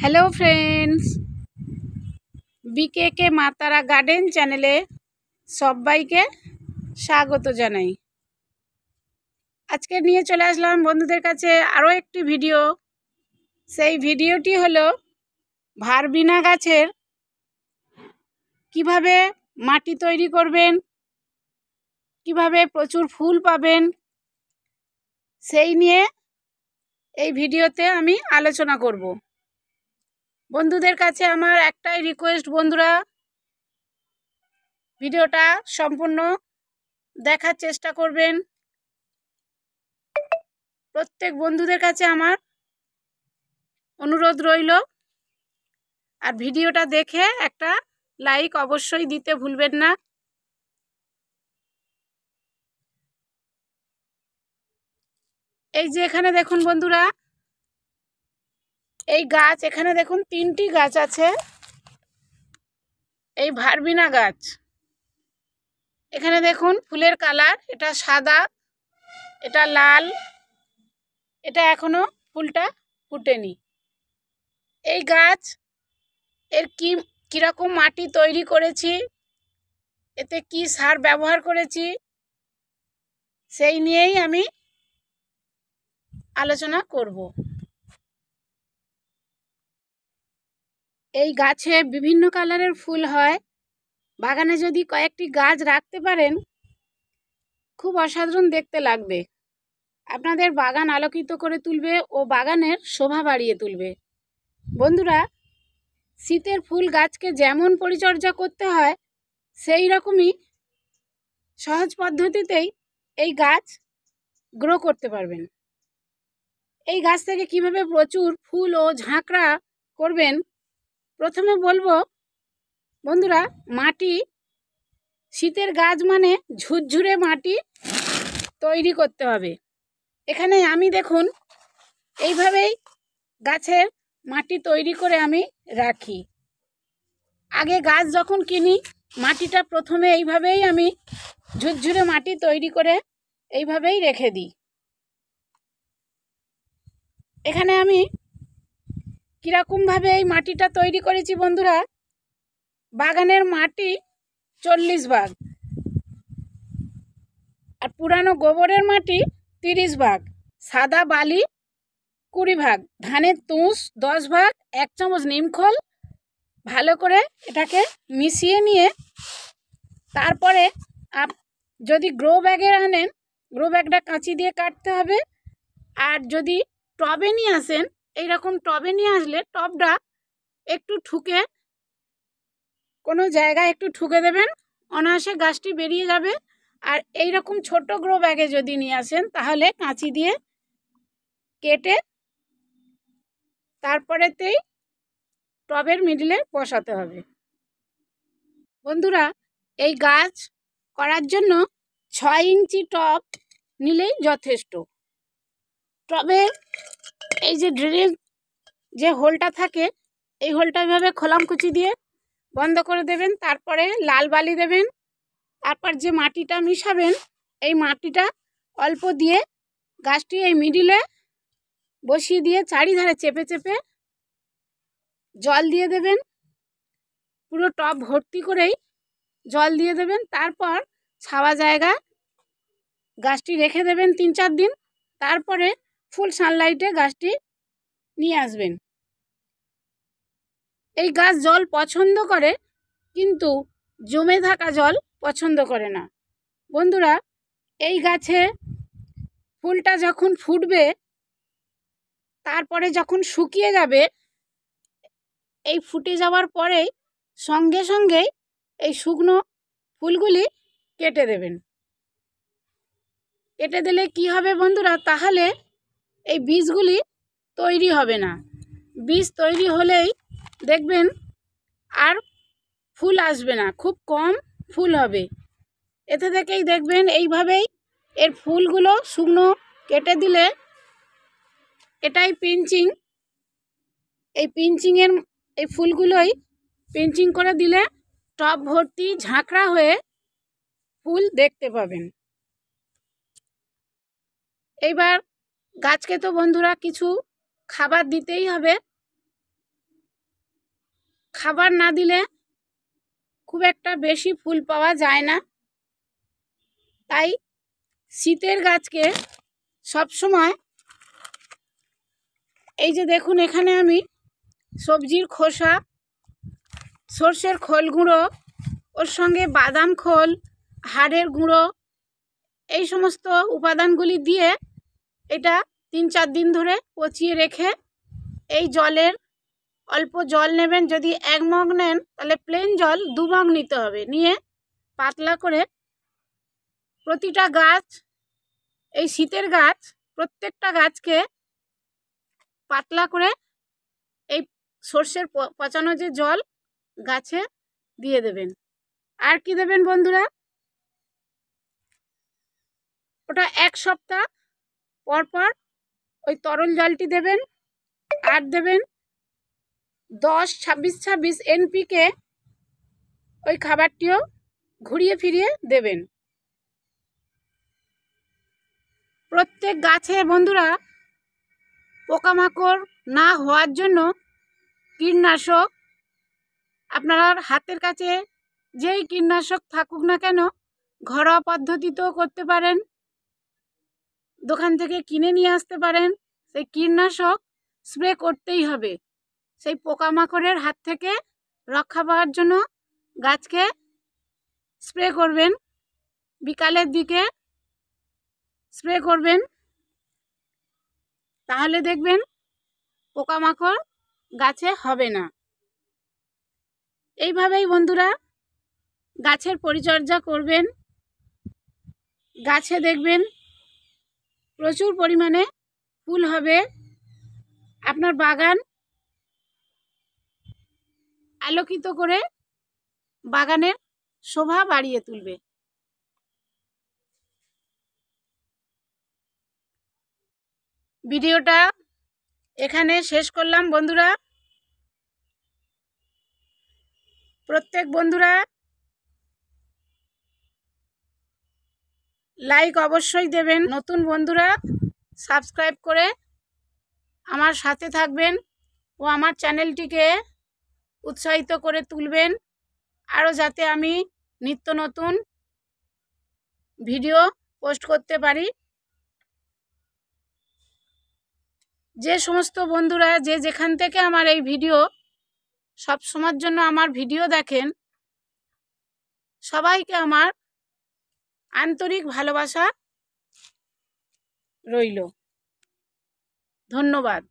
hello friends বিকেকে মাতারা garden চ্যানেলে সবাইকে স্বাগত জানাই আজকে নিয়ে চলে আসলাম বন্ধুদের কাছে আরও একটি ভিডিও সেই ভিডিওটি হলো ভারবিনা গাছের কিভাবে মাটি তৈরি করবেন কিভাবে প্রচুর ফুল পাবেন সেই নিয়ে এই ভিডিওতে আমি আলোচনা করব বন্ধুদের কাছে আমার একটাই রিকোয়েস্ট বন্ধুরা ভিডিওটা সম্পূর্ণ দেখার চেষ্টা করবেন প্রত্যেক বন্ধুদের কাছে আমার অনুরোধ রইল আর ভিডিওটা দেখে একটা লাইক অবশ্যই দিতে ভুলবেন না এই যে এখানে দেখুন বন্ধুরা এই গাছ এখানে দেখুন তিনটি গাছ আছে এই ভারবিনা গাছ এখানে দেখুন ফুলের কালার এটা সাদা এটা লাল এটা এখনো ফুলটা ফুটেনি এই গাছ এর কি কীরকম মাটি তৈরি করেছি এতে কি সার ব্যবহার করেছি সেই নিয়েই আমি আলোচনা করব এই গাছে বিভিন্ন কালারের ফুল হয় বাগানে যদি কয়েকটি গাছ রাখতে পারেন খুব অসাধারণ দেখতে লাগবে আপনাদের বাগান আলোকিত করে তুলবে ও বাগানের শোভা বাড়িয়ে তুলবে বন্ধুরা শীতের ফুল গাছকে যেমন পরিচর্যা করতে হয় সেই রকমই সহজ পদ্ধতিতেই এই গাছ গ্রো করতে পারবেন এই গাছ থেকে কিভাবে প্রচুর ফুল ও ঝাঁকড়া করবেন প্রথমে বলবো বন্ধুরা মাটি শীতের গাছ মানে ঝুরঝুরে মাটি তৈরি করতে হবে এখানে আমি দেখুন এইভাবেই গাছের মাটি তৈরি করে আমি রাখি আগে গাছ যখন কিনি মাটিটা প্রথমে এইভাবেই আমি ঝুরঝুরে মাটি তৈরি করে এইভাবেই রেখে দিই এখানে আমি কীরকমভাবে এই মাটিটা তৈরি করেছি বন্ধুরা বাগানের মাটি চল্লিশ ভাগ আর পুরানো গোবরের মাটি তিরিশ ভাগ সাদা বালি কুড়ি ভাগ ধানের তুষ দশ ভাগ এক চামচ নিমখল ভালো করে এটাকে মিশিয়ে নিয়ে তারপরে আপ যদি গ্রো ব্যাগে আনেন গ্রো ব্যাগটা কাঁচি দিয়ে কাটতে হবে আর যদি টবে নিয়ে আসেন এইরকম টবে নিয়ে আসলে টবটা একটু ঠুকে কোনো জায়গায় একটু ঠুকে দেবেন অনায়াসে গাছটি বেরিয়ে যাবে আর এই রকম ছোট গ্রো ব্যাগে যদি নিয়ে আসেন তাহলে কাঁচি দিয়ে কেটে তারপরেতেই টবের মিডিলে বসাতে হবে বন্ধুরা এই গাছ করার জন্য ছয় ইঞ্চি টব নিলেই যথেষ্ট টবে এই যে ড্রেনের যে হোলটা থাকে এই হোলটা এভাবে কুচি দিয়ে বন্ধ করে দেবেন তারপরে লাল বালি দেবেন তারপর যে মাটিটা মিশাবেন এই মাটিটা অল্প দিয়ে গাছটি এই মিডিলে বসিয়ে দিয়ে চারিধারে চেপে চেপে জল দিয়ে দেবেন পুরো টপ ভর্তি করেই জল দিয়ে দেবেন তারপর ছাওয়া জায়গা গাছটি রেখে দেবেন তিন চার দিন তারপরে ফুল সানলাইটে গাছটি নিয়ে আসবেন এই গাছ জল পছন্দ করে কিন্তু জমে থাকা জল পছন্দ করে না বন্ধুরা এই গাছে ফুলটা যখন ফুটবে তারপরে যখন শুকিয়ে যাবে এই ফুটে যাওয়ার পরে সঙ্গে সঙ্গেই এই শুকনো ফুলগুলি কেটে দেবেন কেটে দিলে কি হবে বন্ধুরা তাহলে এই বীজগুলি তৈরি হবে না বীজ তৈরি হলেই দেখবেন আর ফুল আসবে না খুব কম ফুল হবে এতে থেকেই দেখবেন এইভাবেই এর ফুলগুলো শুকনো কেটে দিলে এটাই পিঞ্চিং এই পিঞ্চিংয়ের এই ফুলগুলোই পিঞ্চিং করে দিলে টপ ভর্তি ঝাঁকড়া হয়ে ফুল দেখতে পাবেন এইবার গাছকে তো বন্ধুরা কিছু খাবার দিতেই হবে খাবার না দিলে খুব একটা বেশি ফুল পাওয়া যায় না তাই শীতের গাছকে সব সময় এই যে দেখুন এখানে আমি সবজির খোসা সর্ষের খোল গুঁড়ো ওর সঙ্গে বাদাম খোল হাড়ের গুঁড়ো এই সমস্ত উপাদানগুলি দিয়ে এটা তিন চার দিন ধরে পচিয়ে রেখে এই জলের অল্প জল নেবেন যদি এক মগ নেন তাহলে প্লেন জল দু মগ নিতে হবে নিয়ে পাতলা করে প্রতিটা গাছ এই শীতের গাছ প্রত্যেকটা গাছকে পাতলা করে এই সর্ষের পচানো যে জল গাছে দিয়ে দেবেন আর কি দেবেন বন্ধুরা ওটা এক সপ্তাহ পরপর ওই তরল জলটি দেবেন আর দেবেন দশ ছাব্বিশ ছাব্বিশ এনপিকে ওই খাবারটিও ঘুরিয়ে ফিরিয়ে দেবেন প্রত্যেক গাছে বন্ধুরা পোকামাকড় না হওয়ার জন্য কীটনাশক আপনার হাতের কাছে যেই কীটনাশক থাকুক না কেন ঘরোয়া পদ্ধতিতেও করতে পারেন দোকান থেকে কিনে নিয়ে আসতে পারেন সেই কীটনাশক স্প্রে করতেই হবে সেই পোকামাকড়ের হাত থেকে রক্ষা পাওয়ার জন্য গাছকে স্প্রে করবেন বিকালের দিকে স্প্রে করবেন তাহলে দেখবেন পোকামাকড় গাছে হবে না এইভাবেই বন্ধুরা গাছের পরিচর্যা করবেন গাছে দেখবেন প্রচুর পরিমাণে ফুল হবে আপনার বাগান আলোকিত করে বাগানের শোভা বাড়িয়ে তুলবে ভিডিওটা এখানে শেষ করলাম বন্ধুরা প্রত্যেক বন্ধুরা লাইক অবশ্যই দেবেন নতুন বন্ধুরা সাবস্ক্রাইব করে আমার সাথে থাকবেন ও আমার চ্যানেলটিকে উৎসাহিত করে তুলবেন আরও যাতে আমি নিত্য নতুন ভিডিও পোস্ট করতে পারি যে সমস্ত বন্ধুরা যে যেখান থেকে আমার এই ভিডিও সব সময়ের জন্য আমার ভিডিও দেখেন সবাইকে আমার আন্তরিক ভালোবাসা রইল ধন্যবাদ